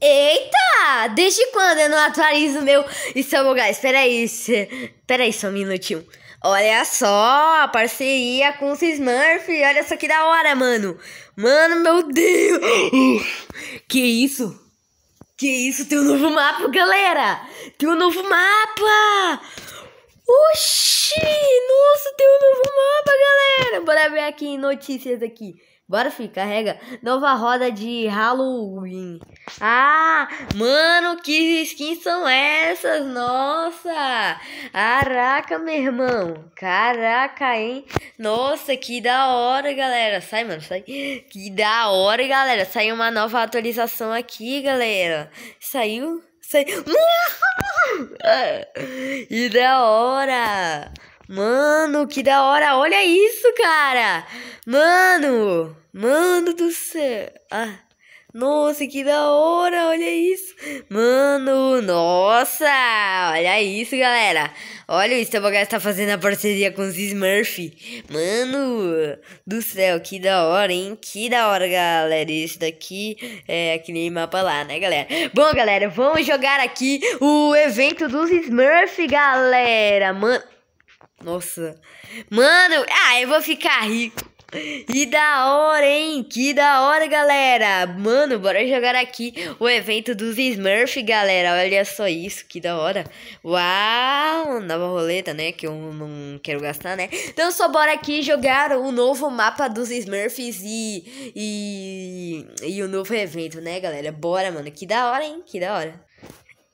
Eita! Desde quando eu não atualizo meu... Então, guys, peraí. Peraí só um minutinho. Olha só, parceria com os Smurf. Olha só que da hora, mano. Mano, meu Deus. Uh, que isso? Que isso? Tem um novo mapa, galera. Tem um novo mapa. aqui em notícias aqui. Bora, filho, carrega. Nova roda de Halloween. Ah, mano, que skins são essas? Nossa! Caraca, meu irmão. Caraca, hein? Nossa, que da hora, galera. Sai, mano, sai. Que da hora, galera. Saiu uma nova atualização aqui, galera. Saiu? Saiu. Ah, e da hora! Mano, que da hora! Olha isso, cara! Mano! Mano do céu! Ah, nossa, que da hora! Olha isso! Mano, nossa! Olha isso, galera! Olha, o Estabogás tá fazendo a parceria com os Smurf. Mano do céu, que da hora, hein? Que da hora, galera. Isso daqui é aquele mapa lá, né, galera? Bom, galera, vamos jogar aqui o evento dos Smurf, galera. Mano... Nossa. Mano, ah, eu vou ficar rico. E da hora, hein? Que da hora, galera! Mano, bora jogar aqui o evento dos Smurf, galera. Olha só isso, que da hora. Uau! Nova roleta, né? Que eu não quero gastar, né? Então só bora aqui jogar o novo mapa dos Smurfs e, e, e o novo evento, né, galera? Bora, mano. Que da hora, hein? Que da hora.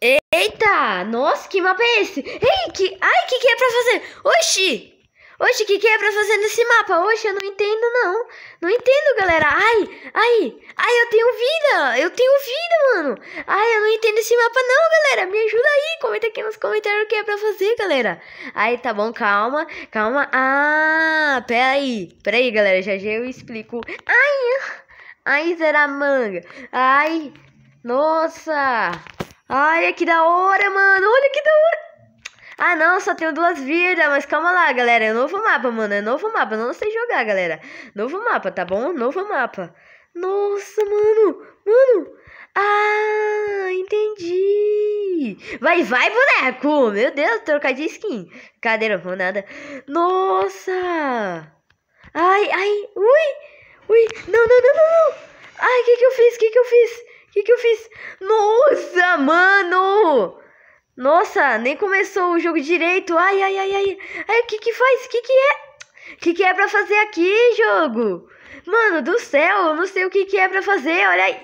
Eita! Nossa, que mapa é esse? Ei, que... Ai, que que é pra fazer? Oxi! Oxi, que, que é pra fazer nesse mapa? Hoje eu não entendo, não. Não entendo, galera. Ai, ai, ai, eu tenho vida. Eu tenho vida, mano. Ai, eu não entendo esse mapa, não, galera. Me ajuda aí. Comenta aqui nos comentários o que é pra fazer, galera. Ai, tá bom, calma, calma. Ah, peraí. Peraí, galera, já já eu explico. Ai, ai, zera manga. Ai, nossa. Olha que da hora, mano. Olha que da hora. Ah, não, só tenho duas vidas, mas calma lá, galera. É novo mapa, mano. É novo mapa. Não sei jogar, galera. Novo mapa, tá bom? Novo mapa. Nossa, mano. Mano. Ah, entendi. Vai, vai, boneco. Meu Deus, trocar de skin. Cadeira, vou nada. Nossa. Ai, ai. Ui. Ui. Não, não, não, não. não. Ai, o que que eu fiz? O que que eu fiz? que, que eu fiz? Nossa, mano! Nossa, nem começou o jogo direito. Ai, ai, ai, ai. Ai, o que que faz? O que que é? O que que é pra fazer aqui, jogo? Mano do céu, eu não sei o que que é pra fazer. Olha aí.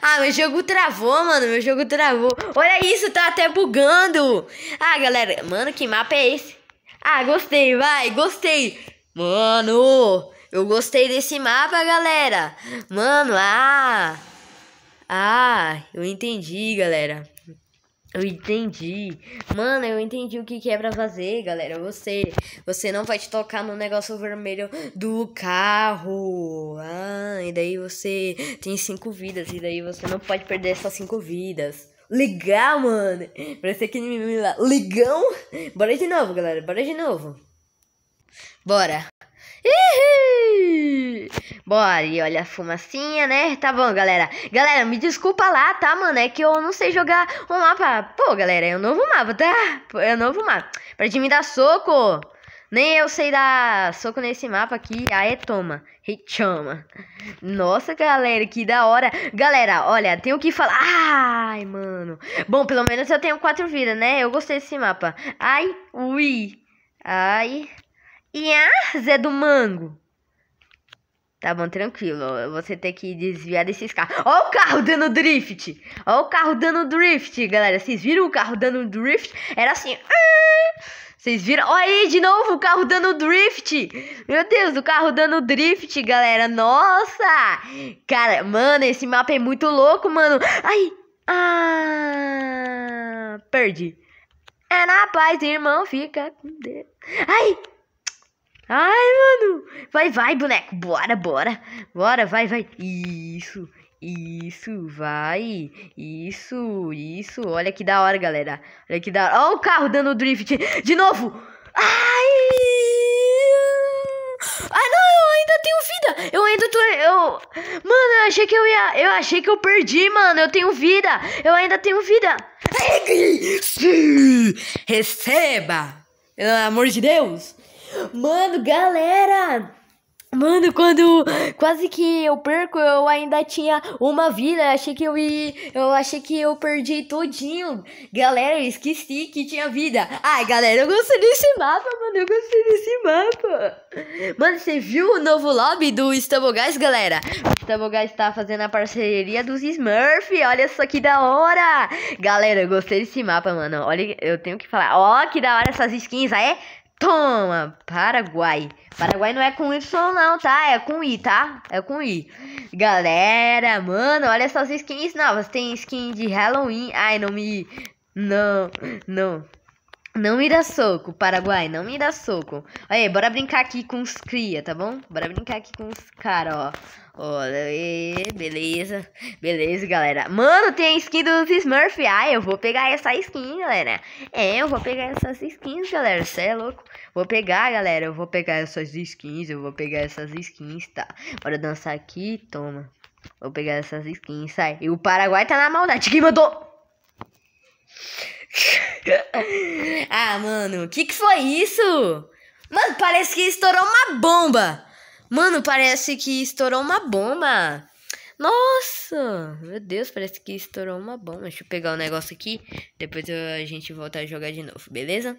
Ah, meu jogo travou, mano. Meu jogo travou. Olha isso, tá até bugando. Ah, galera. Mano, que mapa é esse? Ah, gostei, vai, gostei. Mano, eu gostei desse mapa, galera. Mano, ah... Ah, eu entendi, galera. Eu entendi. Mano, eu entendi o que, que é pra fazer, galera. Você, você não vai te tocar no negócio vermelho do carro. Ah, e daí você tem cinco vidas. E daí você não pode perder essas cinco vidas. Legal, mano. Parece aquele me lá. Ligão. Bora de novo, galera. Bora de novo. Bora. Ih! Bora, e olha a fumacinha, né? Tá bom, galera. Galera, me desculpa lá, tá, mano? É que eu não sei jogar um mapa. Pô, galera, é um novo mapa, tá? É um novo mapa. Pra de me dar soco. Nem eu sei dar soco nesse mapa aqui. Aê, toma. Rechama. chama. Nossa, galera, que da hora. Galera, olha, tenho que falar. Ai, mano. Bom, pelo menos eu tenho quatro vidas, né? Eu gostei desse mapa. Ai, ui. Ai. E a Zé do Mango. Tá bom, tranquilo. Você tem que desviar desses carros. Ó o carro dando drift! Ó o carro dando drift, galera. Vocês viram o carro dando drift? Era assim... Ah! Vocês viram? Ó aí, de novo o carro dando drift. Meu Deus, o carro dando drift, galera. Nossa! Cara, mano, esse mapa é muito louco, mano. Ai! Ah! Perdi. É na paz, irmão. Fica com Deus. Ai! Ai, mano. Vai, vai, boneco. Bora, bora. Bora, vai, vai. Isso. Isso, vai. Isso, isso. Olha que da hora, galera. Olha que da hora. Olha o carro dando drift. De novo. Ai. Ai, não, eu ainda tenho vida. Eu ainda tô... Eu... Mano, eu achei que eu ia... Eu achei que eu perdi, mano. Eu tenho vida. Eu ainda tenho vida. Receba. Pelo amor de Deus. Mano, galera! Mano, quando quase que eu perco, eu ainda tinha uma vida. achei que eu ia, eu achei que eu perdi todinho. Galera, eu esqueci que tinha vida. Ai, galera, eu gostei desse mapa, mano. Eu gostei desse mapa. Mano, você viu o novo lobby do Stamogás, galera? O Stamogás tá fazendo a parceria dos Smurf. Olha só que da hora. Galera, eu gostei desse mapa, mano. Olha, eu tenho que falar. Ó, oh, que da hora essas skins, aí. Toma, Paraguai. Paraguai não é com Y não, tá? É com I, tá? É com I. Galera, mano, olha só as skins novas. Tem skin de Halloween. Ai, não me... Não, não. Não me dá soco, Paraguai, não me dá soco. Aí, bora brincar aqui com os cria, tá bom? Bora brincar aqui com os caras, ó. Olha aí, beleza. Beleza, galera. Mano, tem a skin dos Smurf. Ah, eu vou pegar essa skin, galera. É, eu vou pegar essas skins, galera. Você é louco? Vou pegar, galera. Eu vou pegar essas skins. Eu vou pegar essas skins, tá? Bora dançar aqui. Toma. Vou pegar essas skins, sai. E o Paraguai tá na maldade. Quem mandou? ah, mano. Que que foi isso? Mano, parece que estourou uma bomba. Mano, parece que estourou uma bomba. Nossa! Meu Deus, parece que estourou uma bomba. Deixa eu pegar o um negócio aqui. Depois a gente volta a jogar de novo, beleza?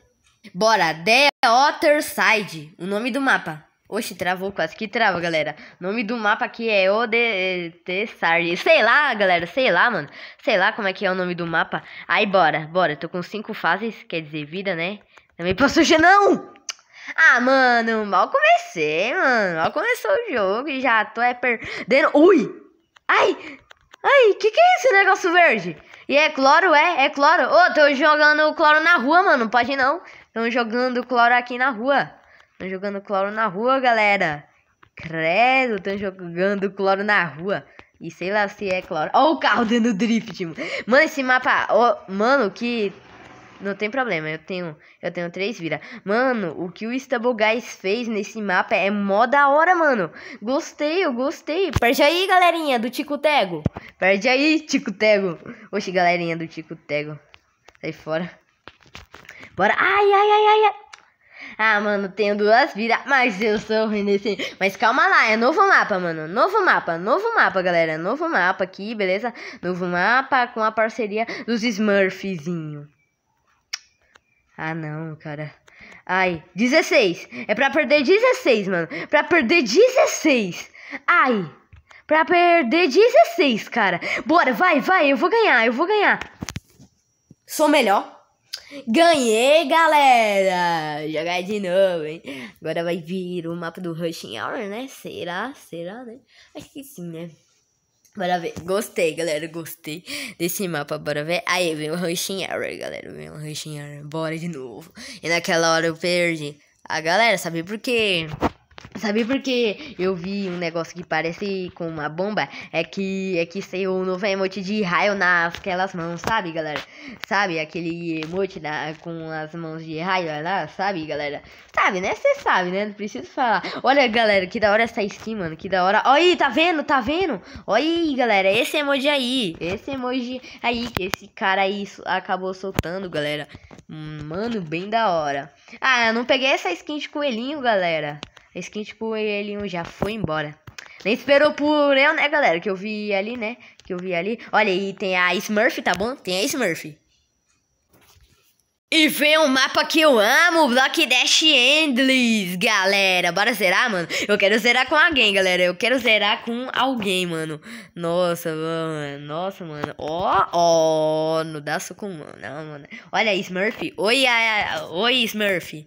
Bora! The Other Side. O nome do mapa. Oxe, travou quase que trava, galera. O nome do mapa aqui é Side, Sei lá, galera, sei lá, mano. Sei lá como é que é o nome do mapa. Aí, bora, bora. Tô com cinco fases, quer dizer, vida, né? Também posso... Não! Ah, mano, mal comecei, mano. Mal começou o jogo e já tô é perdendo. Ui! Ai! Ai, que que é esse negócio verde? E é cloro, é? É cloro? Ô, oh, tô jogando cloro na rua, mano. Não pode não. Tô jogando cloro aqui na rua. Tô jogando cloro na rua, galera. Credo, tô jogando cloro na rua. E sei lá se é cloro. Ó o carro dando drift, mano. Mano, esse mapa... Oh, mano, que não tem problema, eu tenho, eu tenho três vidas. Mano, o que o Istanbul Guys fez nesse mapa é mó da hora, mano. Gostei, eu gostei. Perde aí, galerinha do Tico Tego. Perde aí, Tico Tego. Oxe, galerinha do Tico Tego. Sai fora. Bora. Ai, ai, ai, ai, ai. Ah, mano, tenho duas vidas, mas eu sou ruim nesse... Mas calma lá, é novo mapa, mano. Novo mapa, novo mapa, galera. Novo mapa aqui, beleza? Novo mapa com a parceria dos Smurfzinho. Ah, não, cara. Ai, 16. É pra perder 16, mano. Pra perder 16. Ai. Pra perder 16, cara. Bora, vai, vai. Eu vou ganhar, eu vou ganhar. Sou melhor. Ganhei, galera! Jogar de novo, hein? Agora vai vir o mapa do Rushing Hour, né? Será? Será, né? Acho que sim, né? Bora ver. Gostei, galera. Gostei desse mapa. Bora ver. Aí, vem o Rushing Error, galera. Vem o Rushing Error. Bora de novo. E naquela hora eu perdi. A galera, sabe por quê? Sabe por que eu vi um negócio que parece com uma bomba? É que é que saiu um novo emote de raio nasquelas mãos, sabe, galera? Sabe aquele emote da, com as mãos de raio lá, sabe, galera? Sabe, né? Você sabe, né? Não preciso falar. Olha, galera, que da hora essa skin, mano. Que da hora. Olha aí, tá vendo? Tá vendo? Olha aí, galera. Esse emoji aí. Esse emoji aí que esse cara aí acabou soltando, galera. Hum, mano, bem da hora. Ah, eu não peguei essa skin de coelhinho, galera. A skin, tipo, ele já foi embora. Nem esperou por eu, né, galera? Que eu vi ali, né? Que eu vi ali. Olha, aí tem a Smurf, tá bom? Tem a Smurf. E vem um mapa que eu amo, Block Dash Endless, galera. Bora zerar, mano? Eu quero zerar com alguém, galera. Eu quero zerar com alguém, mano. Nossa, mano. Nossa, mano. Ó, ó. Não dá soco, mano. Não, mano. Olha, Smurf. Oi, a, a, oi, Smurf.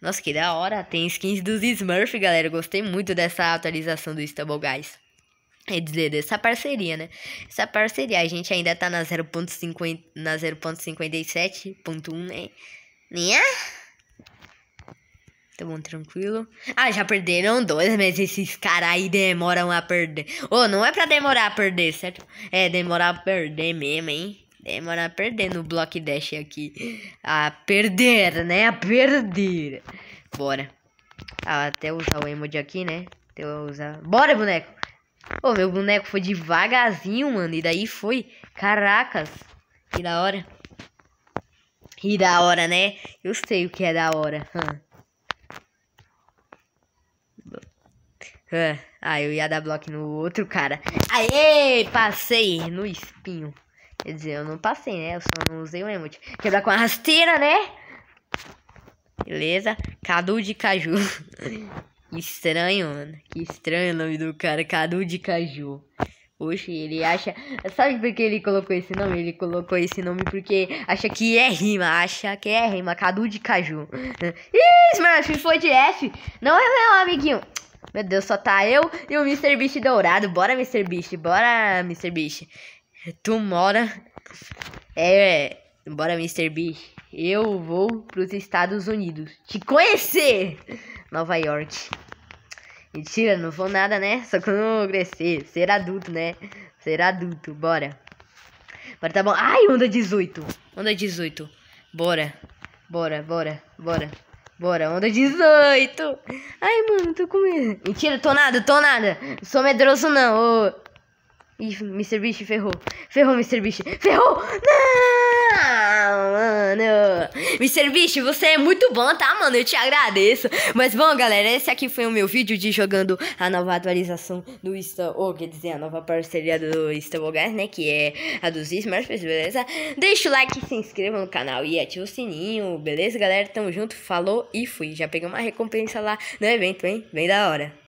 Nossa, que da hora. Tem skins dos Smurf, galera. Gostei muito dessa atualização do Stumble Guys. É dizer, dessa parceria, né? Essa parceria, a gente ainda tá na 0.50, na 0.57.1, né? Né? Tá bom, tranquilo. Ah, já perderam dois, mas esses caras aí demoram a perder. Ô, oh, não é pra demorar a perder, certo? É, demorar a perder mesmo, hein? a perdendo o Block Dash aqui. A perder, né? A perder. Bora. Ah, até usar o emoji aqui, né? Até usar... Bora, boneco! Ô, meu boneco foi devagarzinho, mano. E daí foi. Caracas. Que da hora. E da hora, né? Eu sei o que é da hora. Ah, eu ia dar bloco no outro cara. Aê, passei no espinho. Quer dizer, eu não passei, né? Eu só não usei o emote. Quebrar com a rasteira, né? Beleza? Cadu de Caju. estranho, mano. Que estranho o nome do cara. Cadu de Caju. Oxe, ele acha. Sabe por que ele colocou esse nome? Ele colocou esse nome porque acha que é rima, acha que é rima, Cadu de Caju. Ih, Smurf, foi de F. Não é meu amiguinho. Meu Deus, só tá eu e o Mr. Beast dourado. Bora, Mr. Beast, bora, Mr. Beast tu mora. É. é. Bora, Mr. B. Eu vou pros Estados Unidos. Te conhecer! Nova York. Mentira, não vou nada, né? Só quando crescer. Ser adulto, né? Ser adulto, bora. Bora, tá bom. Ai, onda 18. Onda 18. Bora. Bora, bora, bora. Bora, onda 18. Ai, mano, tô com medo. Mentira, tô nada, tô nada. sou medroso, não. Ô. Ih, Mr. Beast ferrou. Ferrou, Mr. Beast. Ferrou! Não, mano. Mr. Beast, você é muito bom, tá, mano? Eu te agradeço. Mas bom, galera, esse aqui foi o meu vídeo de jogando a nova atualização do Star... Ou, quer dizer, a nova parceria do Star Guys, né? Que é a dos Smash, beleza? Deixa o like, se inscreva no canal e ativa o sininho, beleza, galera? Tamo junto, falou e fui. Já peguei uma recompensa lá no evento, hein? Bem da hora.